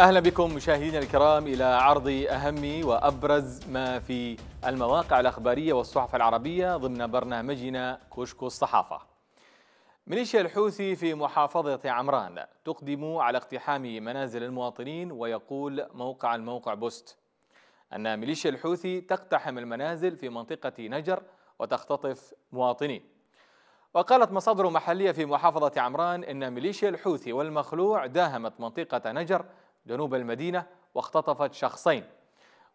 أهلا بكم مشاهدينا الكرام إلى عرض أهم وأبرز ما في المواقع الأخبارية والصحف العربية ضمن برنامجنا كشك الصحافة ميليشيا الحوثي في محافظة عمران تقدم على اقتحام منازل المواطنين ويقول موقع الموقع بوست أن ميليشيا الحوثي تقتحم المنازل في منطقة نجر وتختطف مواطنين وقالت مصادر محلية في محافظة عمران إن ميليشيا الحوثي والمخلوع داهمت منطقة نجر جنوب المدينة واختطفت شخصين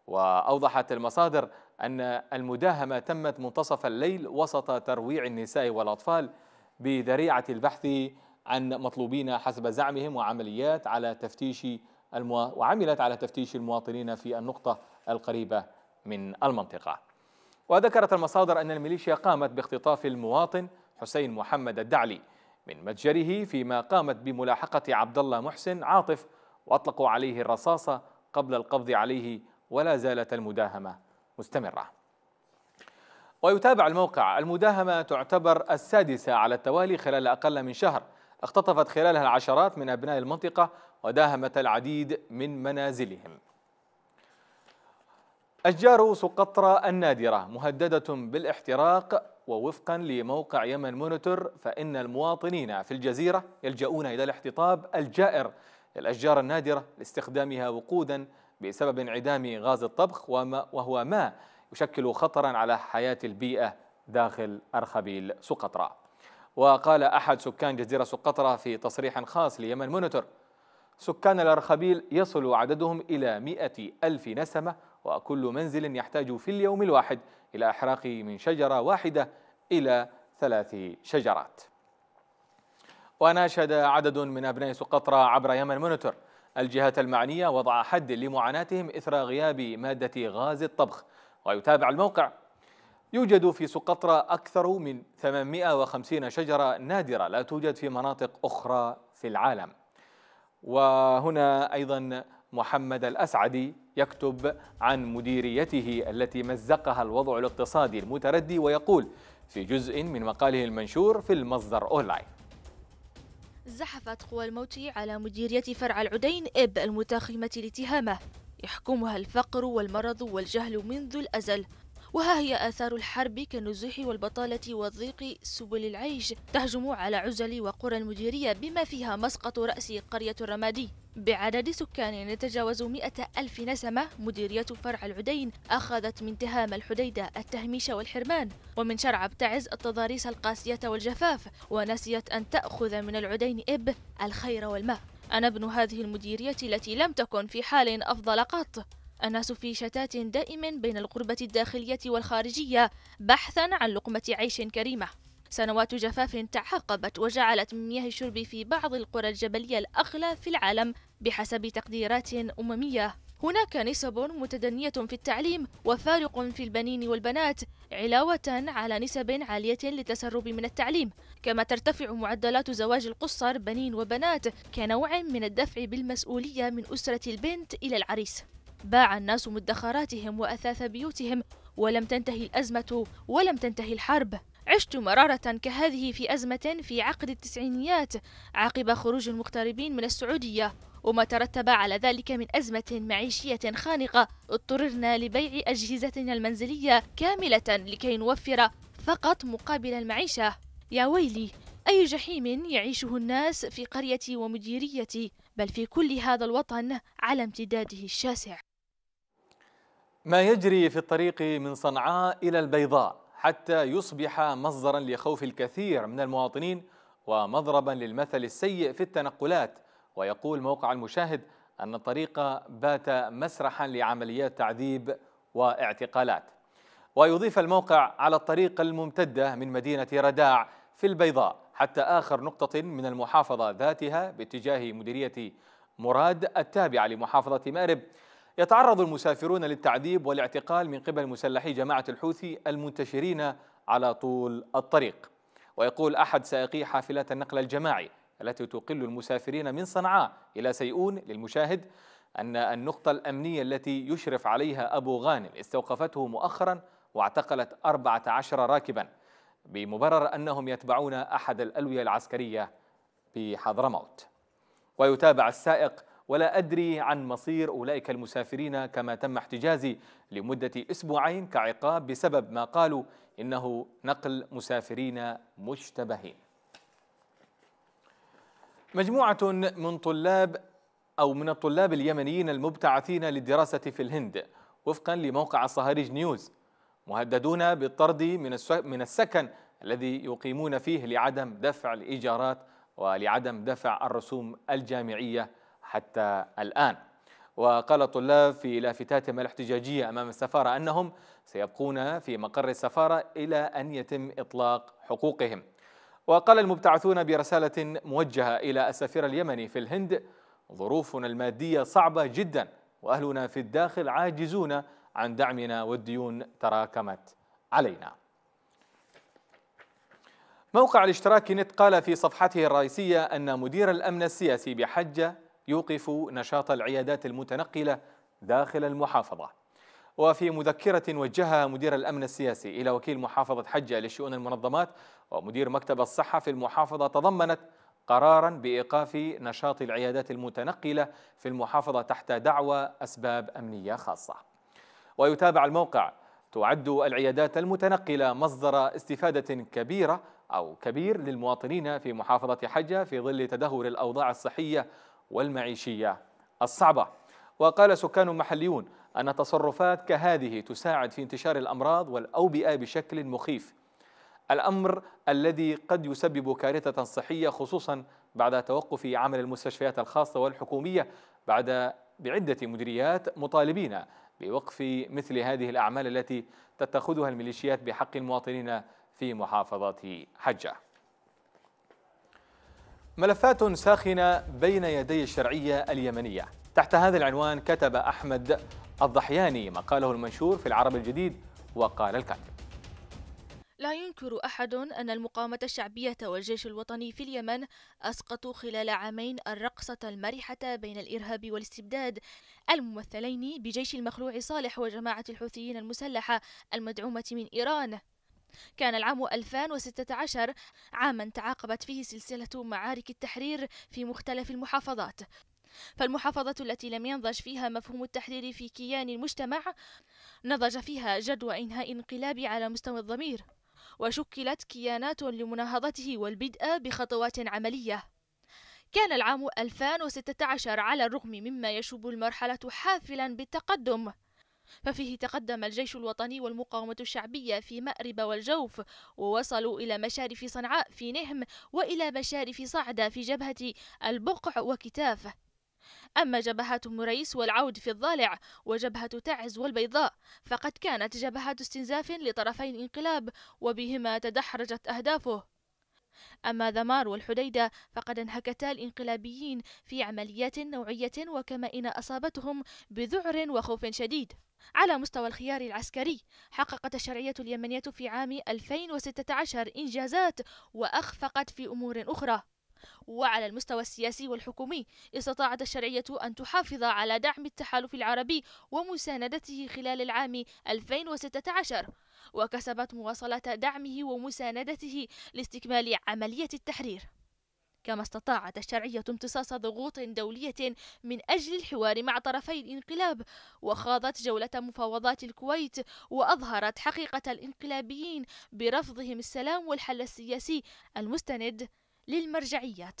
وأوضحت المصادر أن المداهمة تمت منتصف الليل وسط ترويع النساء والأطفال بذريعة البحث عن مطلوبين حسب زعمهم وعمليات على تفتيش المو... وعملت على تفتيش المواطنين في النقطة القريبة من المنطقة وذكرت المصادر أن الميليشيا قامت باختطاف المواطن حسين محمد الدعلي من متجره فيما قامت بملاحقة عبد الله محسن عاطف وأطلقوا عليه الرصاصة قبل القبض عليه ولا زالت المداهمة مستمرة ويتابع الموقع المداهمة تعتبر السادسة على التوالي خلال أقل من شهر اختطفت خلالها العشرات من أبناء المنطقة وداهمت العديد من منازلهم أشجار سقطرى النادرة مهددة بالاحتراق ووفقا لموقع يمن مونيتور فإن المواطنين في الجزيرة يلجؤون إلى الاحتطاب الجائر للأشجار النادرة لاستخدامها وقودا بسبب انعدام غاز الطبخ وما وهو ما يشكل خطرا على حياة البيئة داخل أرخبيل سقطرى وقال أحد سكان جزيرة سقطرى في تصريح خاص ليمن مونيتور سكان الأرخبيل يصل عددهم إلى مئة ألف نسمة وكل منزل يحتاج في اليوم الواحد إلى إحراق من شجرة واحدة إلى ثلاث شجرات وناشد عدد من أبناء سقطرى عبر يمن مونيتور الجهات المعنية وضع حد لمعاناتهم إثر غياب مادة غاز الطبخ ويتابع الموقع يوجد في سقطرى أكثر من 850 شجرة نادرة لا توجد في مناطق أخرى في العالم وهنا أيضا محمد الأسعدي يكتب عن مديريته التي مزقها الوضع الاقتصادي المتردي ويقول في جزء من مقاله المنشور في المصدر أونلاين زحفت قوى الموت على مديرية فرع العدين إب المتاخمة لاتهامه يحكمها الفقر والمرض والجهل منذ الأزل وها هي آثار الحرب كالنزوح والبطالة وضيق سبل العيش تهجم على عزل وقرى المديرية بما فيها مسقط رأس قرية الرمادي بعدد سكان يتجاوز مئة ألف نسمة مديرية فرع العدين أخذت من تهام الحديدة التهميش والحرمان ومن شرع بتعز التضاريس القاسية والجفاف ونسيت أن تأخذ من العدين إب الخير والماء أنا ابن هذه المديرية التي لم تكن في حال أفضل قط الناس في شتات دائم بين الغربة الداخلية والخارجية بحثا عن لقمة عيش كريمة سنوات جفاف تعاقبت وجعلت مياه الشرب في بعض القرى الجبلية الأغلى في العالم بحسب تقديرات أممية هناك نسب متدنية في التعليم وفارق في البنين والبنات علاوة على نسب عالية للتسرب من التعليم كما ترتفع معدلات زواج القصر بنين وبنات كنوع من الدفع بالمسؤولية من أسرة البنت إلى العريس باع الناس مدخراتهم وأثاث بيوتهم ولم تنتهي الأزمة ولم تنتهي الحرب عشت مرارة كهذه في أزمة في عقد التسعينيات عقب خروج المغتربين من السعودية وما ترتب على ذلك من أزمة معيشية خانقة اضطررنا لبيع أجهزتنا المنزلية كاملة لكي نوفر فقط مقابل المعيشة يا ويلي أي جحيم يعيشه الناس في قريتي ومديريتي بل في كل هذا الوطن على امتداده الشاسع ما يجري في الطريق من صنعاء إلى البيضاء حتى يصبح مصدرا لخوف الكثير من المواطنين ومضربا للمثل السيء في التنقلات ويقول موقع المشاهد أن الطريق بات مسرحا لعمليات تعذيب واعتقالات ويضيف الموقع على الطريق الممتدة من مدينة رداع في البيضاء حتى آخر نقطة من المحافظة ذاتها باتجاه مديرية مراد التابعة لمحافظة مأرب يتعرض المسافرون للتعذيب والاعتقال من قبل مسلحي جماعة الحوثي المنتشرين على طول الطريق ويقول أحد سائقي حافلات النقل الجماعي التي تقل المسافرين من صنعاء إلى سيئون للمشاهد أن النقطة الأمنية التي يشرف عليها أبو غانم استوقفته مؤخرا واعتقلت 14 راكبا بمبرر أنهم يتبعون أحد الألوية العسكرية في حضرموت ويتابع السائق ولا أدري عن مصير أولئك المسافرين كما تم احتجازي لمدة أسبوعين كعقاب بسبب ما قالوا إنه نقل مسافرين مشتبهين مجموعة من طلاب أو من الطلاب اليمنيين المبتعثين للدراسة في الهند وفقا لموقع الصهاريج نيوز مهددون بالطرد من من السكن الذي يقيمون فيه لعدم دفع الإيجارات ولعدم دفع الرسوم الجامعية حتى الآن وقال الطلاب في لافتاتهم الاحتجاجية أمام السفارة أنهم سيبقون في مقر السفارة إلى أن يتم إطلاق حقوقهم وقال المبتعثون برسالة موجهة إلى السفير اليمني في الهند ظروفنا المادية صعبة جدا وأهلنا في الداخل عاجزون عن دعمنا والديون تراكمت علينا موقع الاشتراك نت قال في صفحته الرئيسية أن مدير الأمن السياسي بحجة يوقف نشاط العيادات المتنقلة داخل المحافظة وفي مذكرة وجهها مدير الأمن السياسي إلى وكيل محافظة حجة لشؤون المنظمات ومدير مكتب الصحة في المحافظة تضمنت قرارا بإيقاف نشاط العيادات المتنقلة في المحافظة تحت دعوى أسباب أمنية خاصة ويتابع الموقع تعد العيادات المتنقلة مصدر استفادة كبيرة أو كبير للمواطنين في محافظة حجة في ظل تدهور الأوضاع الصحية والمعيشية الصعبة وقال سكان محليون أن تصرفات كهذه تساعد في انتشار الأمراض والأوبئة بشكل مخيف الأمر الذي قد يسبب كارثة صحية خصوصا بعد توقف عمل المستشفيات الخاصة والحكومية بعد بعدة مديريات مطالبين بوقف مثل هذه الأعمال التي تتخذها الميليشيات بحق المواطنين في محافظة حجة ملفات ساخنة بين يدي الشرعية اليمنية تحت هذا العنوان كتب أحمد الضحياني مقاله المنشور في العرب الجديد وقال الكاتب لا ينكر أحد أن المقاومة الشعبية والجيش الوطني في اليمن أسقطوا خلال عامين الرقصة المرحة بين الإرهاب والاستبداد الممثلين بجيش المخلوع صالح وجماعة الحوثيين المسلحة المدعومة من إيران كان العام 2016 عاما تعاقبت فيه سلسلة معارك التحرير في مختلف المحافظات فالمحافظة التي لم ينضج فيها مفهوم التحرير في كيان المجتمع نضج فيها جدوى إنهاء انقلابي على مستوى الضمير وشكلت كيانات لمناهضته والبدء بخطوات عملية كان العام 2016 على الرغم مما يشوب المرحلة حافلا بالتقدم ففيه تقدم الجيش الوطني والمقاومة الشعبية في مأرب والجوف ووصلوا إلى مشارف صنعاء في نهم وإلى مشارف صعدة في جبهة البقع وكتاف أما جبهة مريس والعود في الضالع وجبهة تعز والبيضاء فقد كانت جبهات استنزاف لطرفي الانقلاب وبهما تدحرجت أهدافه أما ذمار والحديدة فقد انهكتا الإنقلابيين في عمليات نوعية وكمائن أصابتهم بذعر وخوف شديد على مستوى الخيار العسكري حققت الشرعية اليمنية في عام 2016 إنجازات وأخفقت في أمور أخرى وعلى المستوى السياسي والحكومي استطاعت الشرعية أن تحافظ على دعم التحالف العربي ومساندته خلال العام 2016 وكسبت مواصلة دعمه ومساندته لاستكمال عملية التحرير كما استطاعت الشرعية امتصاص ضغوط دولية من أجل الحوار مع طرفي الانقلاب وخاضت جولة مفاوضات الكويت وأظهرت حقيقة الانقلابيين برفضهم السلام والحل السياسي المستند للمرجعيات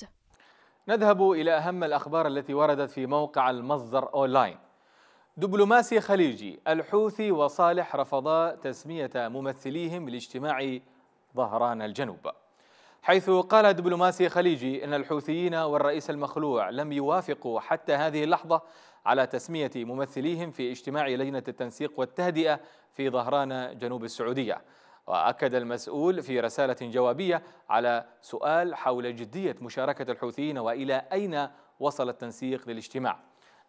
نذهب إلى أهم الأخبار التي وردت في موقع المصدر أونلاين دبلوماسي خليجي الحوثي وصالح رفضا تسمية ممثليهم لاجتماع ظهران الجنوب حيث قال دبلوماسي خليجي إن الحوثيين والرئيس المخلوع لم يوافقوا حتى هذه اللحظة على تسمية ممثليهم في اجتماع لجنة التنسيق والتهدئة في ظهران جنوب السعودية وأكد المسؤول في رسالة جوابية على سؤال حول جدية مشاركة الحوثيين وإلى أين وصل التنسيق للاجتماع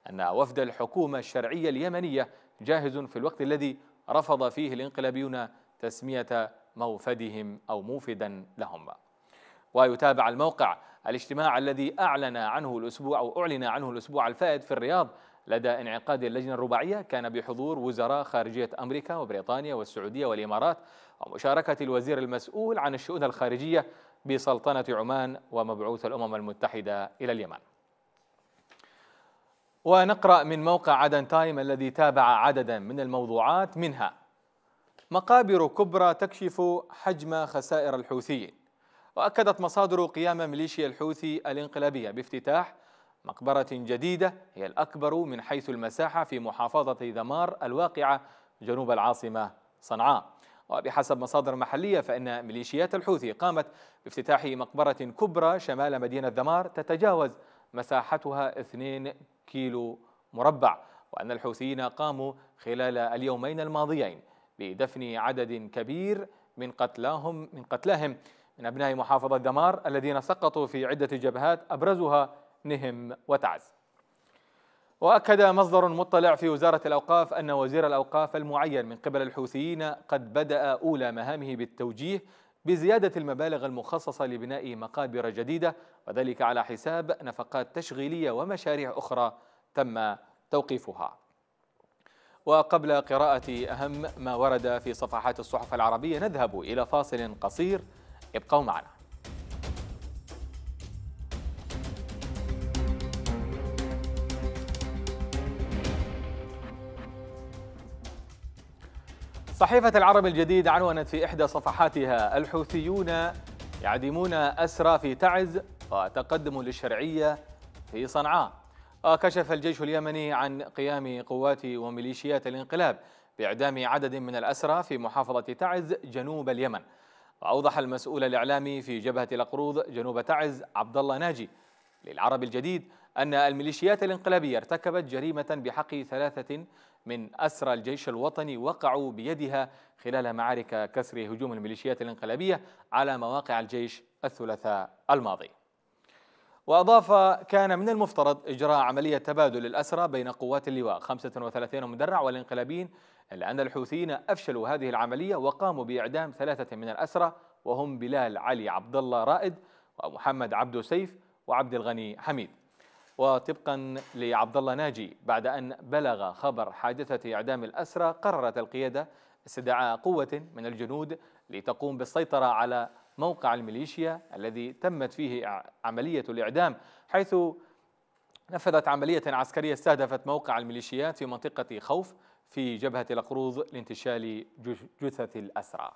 أن وفد الحكومة الشرعية اليمنية جاهز في الوقت الذي رفض فيه الانقلابيون تسمية موفدهم أو موفدا لهم ويتابع الموقع الاجتماع الذي أعلن عنه الأسبوع أو أعلن عنه الأسبوع الفائت في الرياض لدى انعقاد اللجنة الرباعية كان بحضور وزراء خارجية أمريكا وبريطانيا والسعودية والإمارات ومشاركة الوزير المسؤول عن الشؤون الخارجية بسلطنة عمان ومبعوث الأمم المتحدة إلى اليمن ونقرأ من موقع عدن تايم الذي تابع عددا من الموضوعات منها مقابر كبرى تكشف حجم خسائر الحوثيين وأكدت مصادر قيام ميليشيا الحوثي الانقلابية بافتتاح مقبرة جديدة هي الأكبر من حيث المساحة في محافظة ذمار الواقعة جنوب العاصمة صنعاء وبحسب مصادر محلية فإن ميليشيات الحوثي قامت بافتتاح مقبرة كبرى شمال مدينة ذمار تتجاوز مساحتها 2 كيلو مربع وأن الحوثيين قاموا خلال اليومين الماضيين بدفن عدد كبير من قتلاهم من قتلاهم من أبناء محافظة دمار الذين سقطوا في عدة جبهات أبرزها شأنهم وتعز وأكد مصدر مطلع في وزارة الأوقاف أن وزير الأوقاف المعين من قبل الحوثيين قد بدأ أولى مهامه بالتوجيه بزيادة المبالغ المخصصة لبناء مقابر جديدة وذلك على حساب نفقات تشغيلية ومشاريع أخرى تم توقيفها وقبل قراءة أهم ما ورد في صفحات الصحف العربية نذهب إلى فاصل قصير ابقوا معنا صحيفة العرب الجديد عنونت في إحدى صفحاتها الحوثيون يعدمون أسرى في تعز وتقدم للشرعية في صنعاء وكشف الجيش اليمني عن قيام قوات وميليشيات الانقلاب بإعدام عدد من الأسرى في محافظة تعز جنوب اليمن وأوضح المسؤول الإعلامي في جبهة الأقروض جنوب تعز عبد الله ناجي للعرب الجديد أن الميليشيات الانقلابية ارتكبت جريمة بحق ثلاثة من أسرى الجيش الوطني وقعوا بيدها خلال معارك كسر هجوم الميليشيات الانقلابية على مواقع الجيش الثلاثاء الماضي وأضاف كان من المفترض إجراء عملية تبادل الأسرى بين قوات اللواء 35 مدرع والانقلابيين إلا أن الحوثيين أفشلوا هذه العملية وقاموا بإعدام ثلاثة من الأسرى وهم بلال علي عبد الله رائد ومحمد عبد سيف وعبد الغني حميد وطبقا لعبد الله ناجي بعد أن بلغ خبر حادثة إعدام الأسرى قررت القيادة استدعاء قوة من الجنود لتقوم بالسيطرة على موقع الميليشيا الذي تمت فيه عملية الإعدام حيث نفذت عملية عسكرية استهدفت موقع الميليشيات في منطقة خوف في جبهة الأقروض لانتشال جثث الأسرى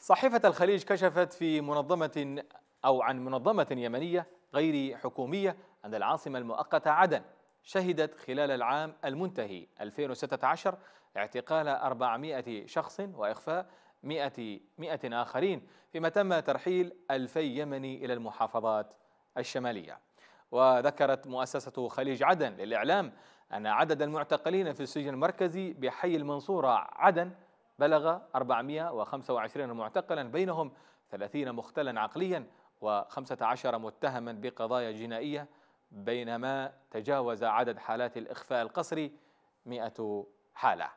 صحيفة الخليج كشفت في منظمة أو عن منظمة يمنية غير حكومية أن العاصمة المؤقتة عدن شهدت خلال العام المنتهي 2016 اعتقال 400 شخص وإخفاء 100 100 آخرين فيما تم ترحيل 2000 يمني إلى المحافظات الشمالية وذكرت مؤسسة خليج عدن للإعلام أن عدد المعتقلين في السجن المركزي بحي المنصورة عدن بلغ 425 معتقلا بينهم 30 مختلا عقليا و15 متهما بقضايا جنائية بينما تجاوز عدد حالات الإخفاء القسري 100 حالة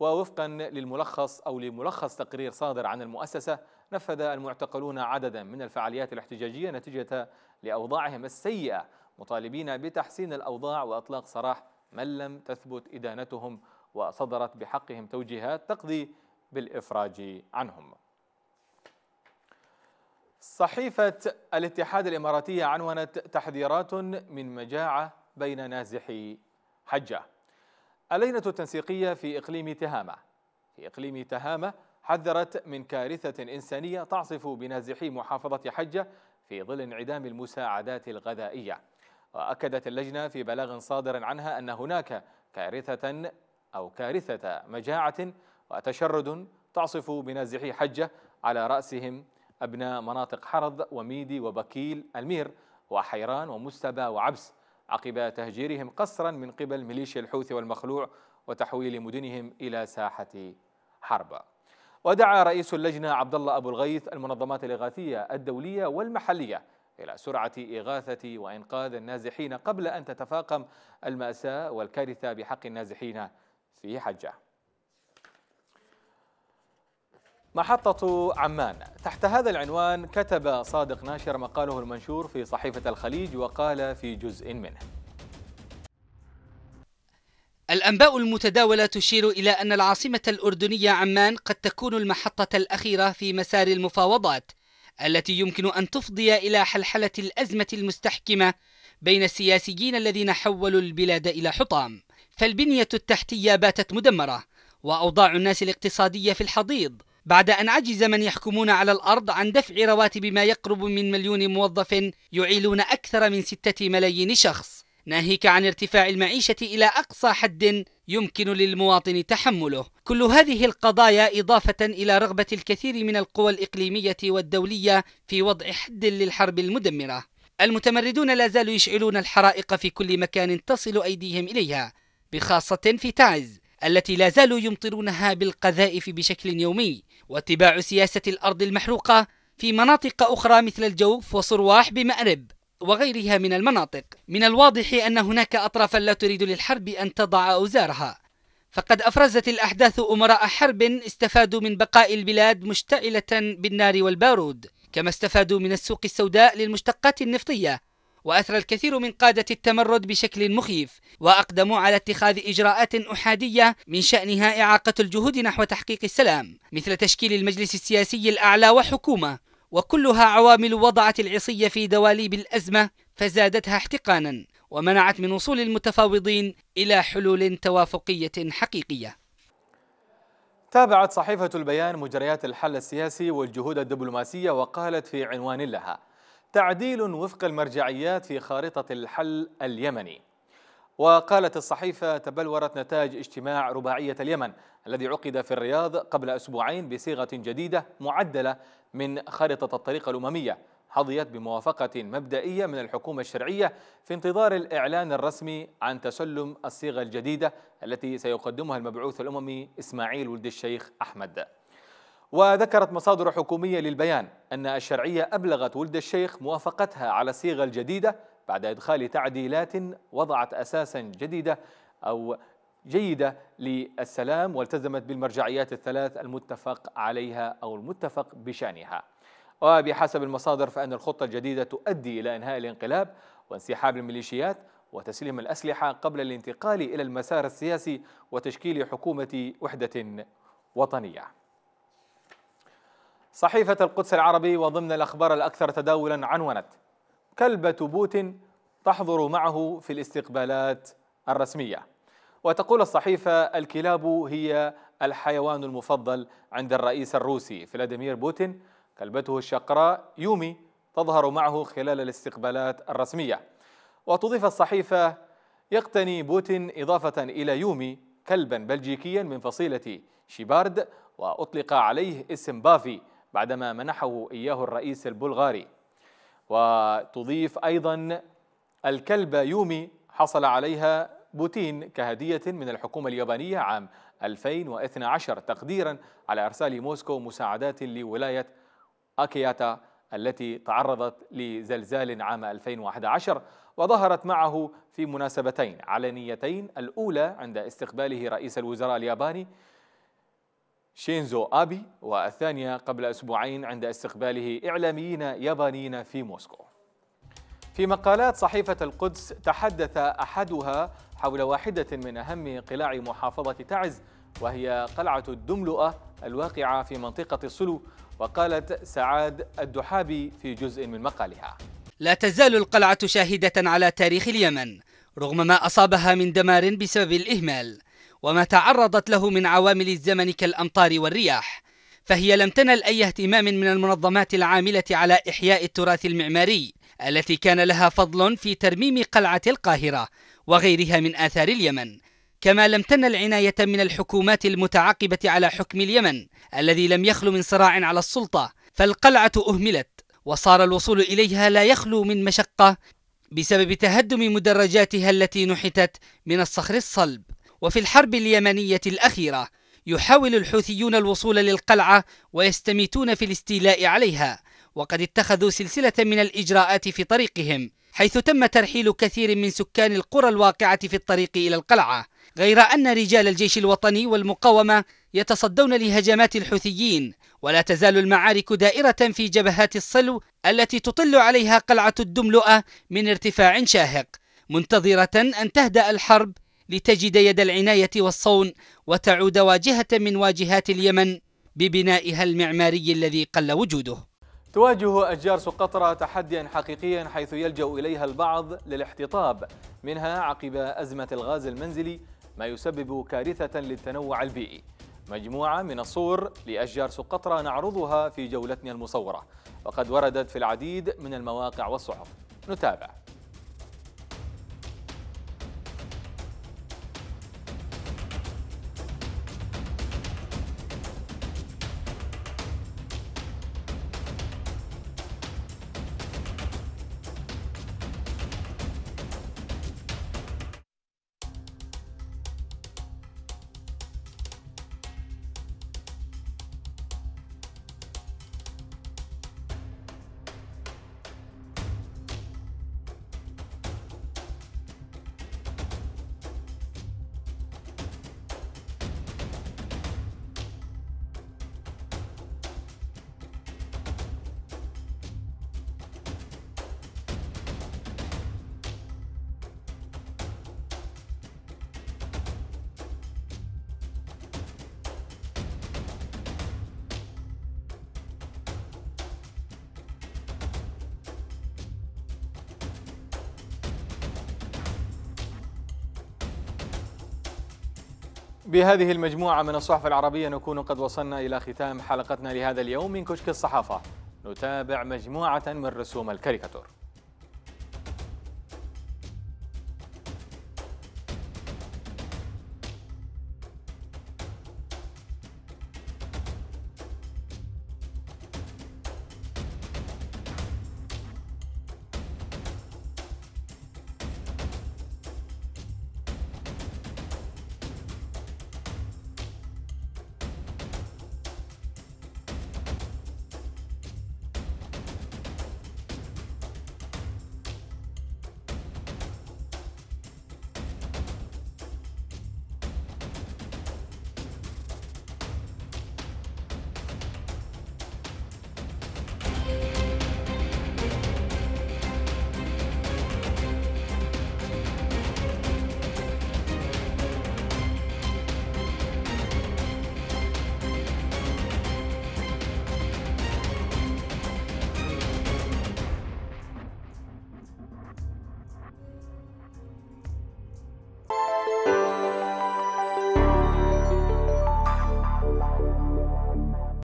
ووفقا للملخص أو لملخص تقرير صادر عن المؤسسة نفذ المعتقلون عددا من الفعاليات الاحتجاجية نتيجة لأوضاعهم السيئة مطالبين بتحسين الأوضاع وإطلاق سراح من لم تثبت إدانتهم وصدرت بحقهم توجيهات تقضي بالإفراج عنهم صحيفة الاتحاد الإماراتية عنونت تحذيرات من مجاعة بين نازحي حجة اللجنة التنسيقية في إقليم تهامة في إقليم تهامة حذرت من كارثة إنسانية تعصف بنازحي محافظة حجة في ظل انعدام المساعدات الغذائية وأكدت اللجنة في بلاغ صادر عنها أن هناك كارثة أو كارثة مجاعة وتشرد تعصف بنازحي حجة على رأسهم أبناء مناطق حرض وميدي وبكيل المير وحيران ومستبى وعبس عقب تهجيرهم قسرا من قبل ميليشيا الحوثي والمخلوع وتحويل مدنهم إلى ساحة حرب ودعا رئيس اللجنة عبد الله أبو الغيث المنظمات الإغاثية الدولية والمحلية إلى سرعة إغاثة وإنقاذ النازحين قبل أن تتفاقم المأساة والكارثة بحق النازحين في حجه محطة عمان تحت هذا العنوان كتب صادق ناشر مقاله المنشور في صحيفة الخليج وقال في جزء منه الأنباء المتداولة تشير إلى أن العاصمة الأردنية عمان قد تكون المحطة الأخيرة في مسار المفاوضات التي يمكن أن تفضي إلى حلحلة الأزمة المستحكمة بين السياسيين الذين حولوا البلاد إلى حطام فالبنية التحتية باتت مدمرة وأوضاع الناس الاقتصادية في الحضيض بعد أن عجز من يحكمون على الأرض عن دفع رواتب ما يقرب من مليون موظف يعيلون أكثر من ستة ملايين شخص ناهيك عن ارتفاع المعيشة إلى أقصى حد يمكن للمواطن تحمله كل هذه القضايا إضافة إلى رغبة الكثير من القوى الإقليمية والدولية في وضع حد للحرب المدمرة المتمردون لا زالوا يشعلون الحرائق في كل مكان تصل أيديهم إليها بخاصة في تعز التي لا زالوا يمطرونها بالقذائف بشكل يومي واتباع سياسة الأرض المحروقة في مناطق أخرى مثل الجوف وصرواح بمأرب وغيرها من المناطق من الواضح أن هناك أطرافا لا تريد للحرب أن تضع أوزارها فقد أفرزت الأحداث أمراء حرب استفادوا من بقاء البلاد مشتعلة بالنار والبارود كما استفادوا من السوق السوداء للمشتقات النفطية وأثرى الكثير من قادة التمرد بشكل مخيف وأقدموا على اتخاذ إجراءات أحادية من شأنها إعاقة الجهود نحو تحقيق السلام مثل تشكيل المجلس السياسي الأعلى وحكومة وكلها عوامل وضعت العصي في دواليب الأزمة فزادتها احتقانا ومنعت من وصول المتفاوضين إلى حلول توافقية حقيقية تابعت صحيفة البيان مجريات الحل السياسي والجهود الدبلوماسية وقالت في عنوان لها تعديل وفق المرجعيات في خارطة الحل اليمني وقالت الصحيفة تبلورت نتاج اجتماع رباعية اليمن الذي عقد في الرياض قبل أسبوعين بصيغة جديدة معدلة من خارطة الطريق الأممية حظيت بموافقة مبدئية من الحكومة الشرعية في انتظار الإعلان الرسمي عن تسلم الصيغة الجديدة التي سيقدمها المبعوث الأممي إسماعيل ولد الشيخ أحمد وذكرت مصادر حكومية للبيان أن الشرعية أبلغت ولد الشيخ موافقتها على الصيغة الجديدة بعد إدخال تعديلات وضعت أساسا جديدة أو جيدة للسلام والتزمت بالمرجعيات الثلاث المتفق عليها أو المتفق بشأنها وبحسب المصادر فأن الخطة الجديدة تؤدي إلى إنهاء الانقلاب وانسحاب الميليشيات وتسليم الأسلحة قبل الانتقال إلى المسار السياسي وتشكيل حكومة وحدة وطنية صحيفة القدس العربي وضمن الأخبار الأكثر تداولا عنونت كلبة بوتين تحضر معه في الاستقبالات الرسمية وتقول الصحيفة الكلاب هي الحيوان المفضل عند الرئيس الروسي فلاديمير بوتين كلبته الشقراء يومي تظهر معه خلال الاستقبالات الرسمية وتضيف الصحيفة يقتني بوتين إضافة إلى يومي كلبا بلجيكيا من فصيلة شيبارد وأطلق عليه اسم بافي بعدما منحه إياه الرئيس البلغاري وتضيف أيضا الكلبة يومي حصل عليها بوتين كهدية من الحكومة اليابانية عام 2012 تقديرا على إرسال موسكو مساعدات لولاية أكياتا التي تعرضت لزلزال عام 2011 وظهرت معه في مناسبتين علنيتين الأولى عند استقباله رئيس الوزراء الياباني شينزو آبي والثانية قبل أسبوعين عند استقباله إعلاميين يابانيين في موسكو في مقالات صحيفة القدس تحدث أحدها حول واحدة من أهم قلاع محافظة تعز وهي قلعة الدملؤة الواقعة في منطقة السلو وقالت سعاد الدحابي في جزء من مقالها لا تزال القلعة شاهدة على تاريخ اليمن رغم ما أصابها من دمار بسبب الإهمال وما تعرضت له من عوامل الزمن كالأمطار والرياح فهي لم تنل أي اهتمام من المنظمات العاملة على إحياء التراث المعماري التي كان لها فضل في ترميم قلعة القاهرة وغيرها من آثار اليمن كما لم تنل عناية من الحكومات المتعاقبة على حكم اليمن الذي لم يخل من صراع على السلطة فالقلعة أهملت وصار الوصول إليها لا يخلو من مشقة بسبب تهدم مدرجاتها التي نحتت من الصخر الصلب وفي الحرب اليمنية الأخيرة يحاول الحوثيون الوصول للقلعة ويستميتون في الاستيلاء عليها وقد اتخذوا سلسلة من الإجراءات في طريقهم حيث تم ترحيل كثير من سكان القرى الواقعة في الطريق إلى القلعة غير أن رجال الجيش الوطني والمقاومة يتصدون لهجمات الحوثيين ولا تزال المعارك دائرة في جبهات الصلو التي تطل عليها قلعة الدملؤة من ارتفاع شاهق منتظرة أن تهدأ الحرب لتجد يد العناية والصون وتعود واجهة من واجهات اليمن ببنائها المعماري الذي قل وجوده تواجه أشجار سقطرى تحديا حقيقيا حيث يلجأ إليها البعض للاحتطاب منها عقب أزمة الغاز المنزلي ما يسبب كارثة للتنوع البيئي مجموعة من الصور لأشجار سقطرى نعرضها في جولتنا المصورة وقد وردت في العديد من المواقع والصحف نتابع بهذه المجموعة من الصحف العربية نكون قد وصلنا إلى ختام حلقتنا لهذا اليوم من كشك الصحافة نتابع مجموعة من رسوم الكاريكاتور